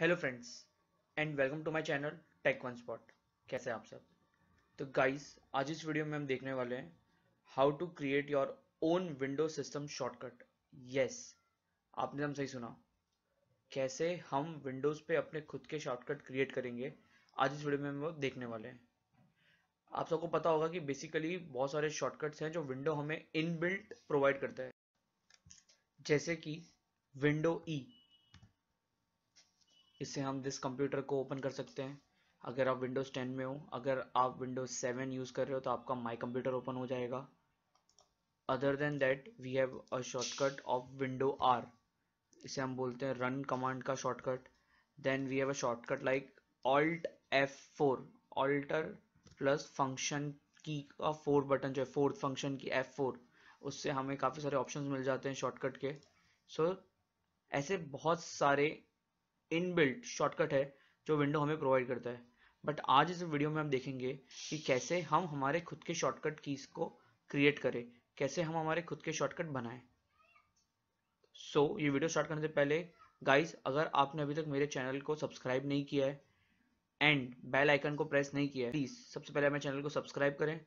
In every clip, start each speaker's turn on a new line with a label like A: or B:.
A: hello friends and welcome to my channel tech one spot कैसे आप सब तो गाइस आज इस वीडियो में हम देखने वाले हैं how to create your own window system shortcut yes आपने तो हम सही सुना कैसे हम विंडोज़ पे अपने खुद के शॉर्टकट क्रिएट करेंगे आज इस वीडियो में हम वो देखने वाले हैं आप सबको पता होगा कि बेसिकली बहुत सारे शॉर्टकट्स हैं जो विंडो हमें इनबिल्ट प्रोवाइड करता है जैसे कि विंडो ई e, इससे हम दिस कंप्यूटर को ओपन कर सकते हैं अगर आप विंडोज़ 10 में हो अगर आप विंडोज़ 7 यूज़ कर रहे हो तो आपका माई कंप्यूटर ओपन हो जाएगा other than that we have a shortcut of window R इसे हम बोलते हैं रन कमांड का shortcut then we have a shortcut like alt F four alter plus function key का फोर बटन जो है fourth function key F four उससे हमें काफ़ी सारे ऑप्शन मिल जाते हैं शॉर्टकट के सो so, ऐसे बहुत सारे इनबिल्ट शॉर्टकट है जो विंडो हमें प्रोवाइड करता है बट आज इस वीडियो में हम देखेंगे कि कैसे हम हमारे खुद के शॉर्टकट कीज़ को क्रिएट करें कैसे हम हमारे खुद के शॉर्टकट बनाएं सो so, ये वीडियो स्टार्ट करने से पहले गाइस अगर आपने अभी तक मेरे चैनल को सब्सक्राइब नहीं किया है एंड बेल आइकन को प्रेस नहीं किया है प्लीज़ सबसे पहले मेरे चैनल को सब्सक्राइब करें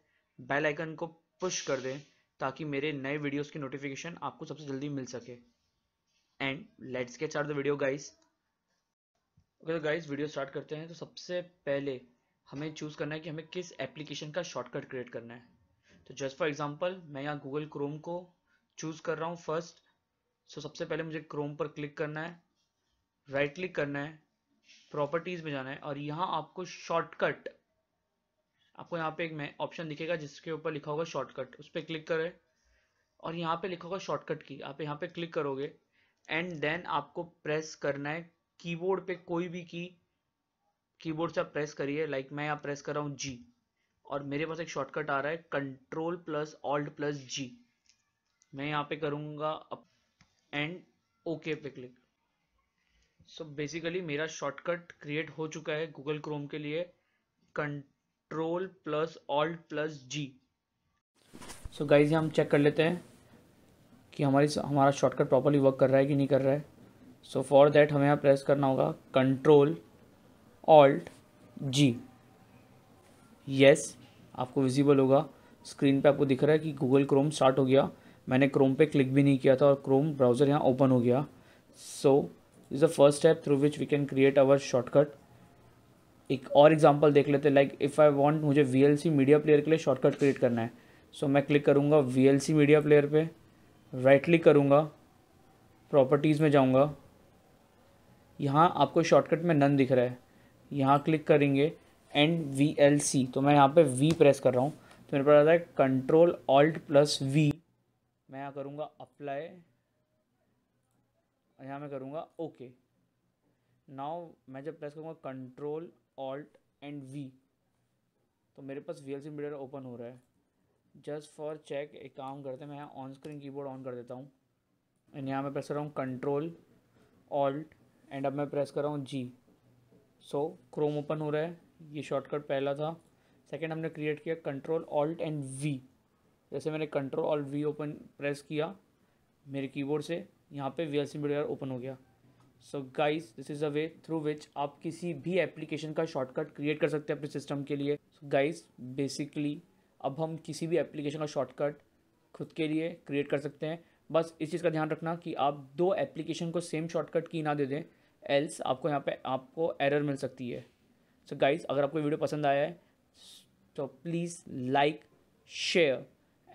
A: बेल आइकन को पुश कर दें ताकि मेरे नए वीडियोस की नोटिफिकेशन आपको सबसे जल्दी मिल सके and let's get start the video guys okay तो गाइस वीडियो स्टार्ट करते हैं तो सबसे पहले हमें चूज़ करना है कि हमें किस एप्लीकेशन का शॉर्टकट क्रिएट करना है तो जस्ट फॉर एग्जांपल मैं यहाँ गूगल क्रोम को चूज़ कर रहा हूँ फर्स्ट सो सबसे पहले मुझे क्रोम पर क्लिक करना है राइट क्लिक करना है प्रॉपर्टीज़ में जाना है और यहाँ आपको शॉर्टकट आपको यहाँ पे एक ऑप्शन दिखेगा जिसके ऊपर लिखा होगा शॉर्टकट उस पर क्लिक करें और यहाँ पे लिखा होगा शॉर्टकट की आप यहाँ पे क्लिक करोगे एंड देन आपको प्रेस करना है कीबोर्ड पे कोई भी की कीबोर्ड से आप प्रेस करिए लाइक मैं यहाँ प्रेस कर रहा हूँ जी और मेरे पास एक शॉर्टकट आ रहा है control plus alt plus G मैं यहाँ पे करूँगा एंड ओके पे क्लिक सो बेसिकली मेरा शॉर्टकट क्रिएट हो चुका है गूगल क्रोम के लिए control plus alt plus G so guys हम चेक कर लेते हैं कि हमारी हमारा शॉर्टकट प्रॉपरली वर्क कर रहा है कि नहीं कर रहा है सो फॉर दैट हमें यहाँ प्रेस करना होगा कंट्रोल ऑल्ट जी यस आपको विजिबल होगा स्क्रीन पे आपको दिख रहा है कि गूगल क्रोम स्टार्ट हो गया मैंने क्रोम पे क्लिक भी नहीं किया था और क्रोम ब्राउज़र यहाँ ओपन हो गया so is the first step through which we can create our shortcut एक और एग्जांपल देख लेते लाइक इफ़ आई वांट मुझे वी मीडिया प्लेयर के लिए शॉर्टकट क्रिएट करना है सो so, मैं क्लिक करूँगा वी मीडिया प्लेयर पर राइट क्लिक करूँगा प्रॉपर्टीज़ में जाऊँगा यहाँ आपको शॉर्टकट में नन दिख रहा है यहाँ क्लिक करेंगे एंड वी एल सी तो मैं यहाँ पे वी प्रेस कर रहा हूँ तो मेरे पास आता है कंट्रोल ऑल्ट प्लस वी मैं यहाँ करूँगा अप्लाई यहाँ मैं करूँगा ओके नाउ मैं जब प्रेस करूँगा कंट्रोल ऑल्ट एंड वी तो मेरे पास V L C media open हो रहा है जस्ट फॉर चेक एक काम करते हैं मैं यहाँ ऑन स्क्रीन कीबोर्ड ऑन कर देता हूँ एंड यहाँ मैं प्रेस कर रहा हूँ कंट्रोल ऑल्ट एंड अब मैं प्रेस कर रहा हूँ जी सो क्रोम ओपन हो रहा है ये शॉर्टकट पहला था सेकेंड हमने क्रिएट किया कंट्रोल ऑल्ट एंड वी जैसे मैंने control alt V open press किया मेरे कीबोर्ड से यहाँ पे वी एल सी ओपन हो गया so guys this is a way through which आप किसी भी एप्लीकेशन का शॉर्टकट क्रिएट कर सकते हैं अपने सिस्टम के लिए सो गाइस बेसिकली अब हम किसी भी एप्लीकेशन का शॉर्टकट खुद के लिए क्रिएट कर सकते हैं बस इस चीज़ का ध्यान रखना कि आप दो एप्लीकेशन को सेम शॉर्टकट की ना दे दें एल्स आपको यहाँ पे आपको एरर मिल सकती है सो so गाइस अगर आपको वीडियो पसंद आया है तो please like share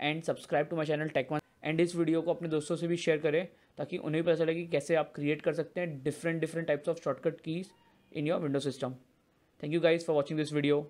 A: and subscribe to my channel tech one and इस वीडियो को अपने दोस्तों से भी शेयर करें ताकि उन्हें भी पता चले कि कैसे आप क्रिएट कर सकते हैं different different types of shortcut keys in your window system thank you guys for watching this video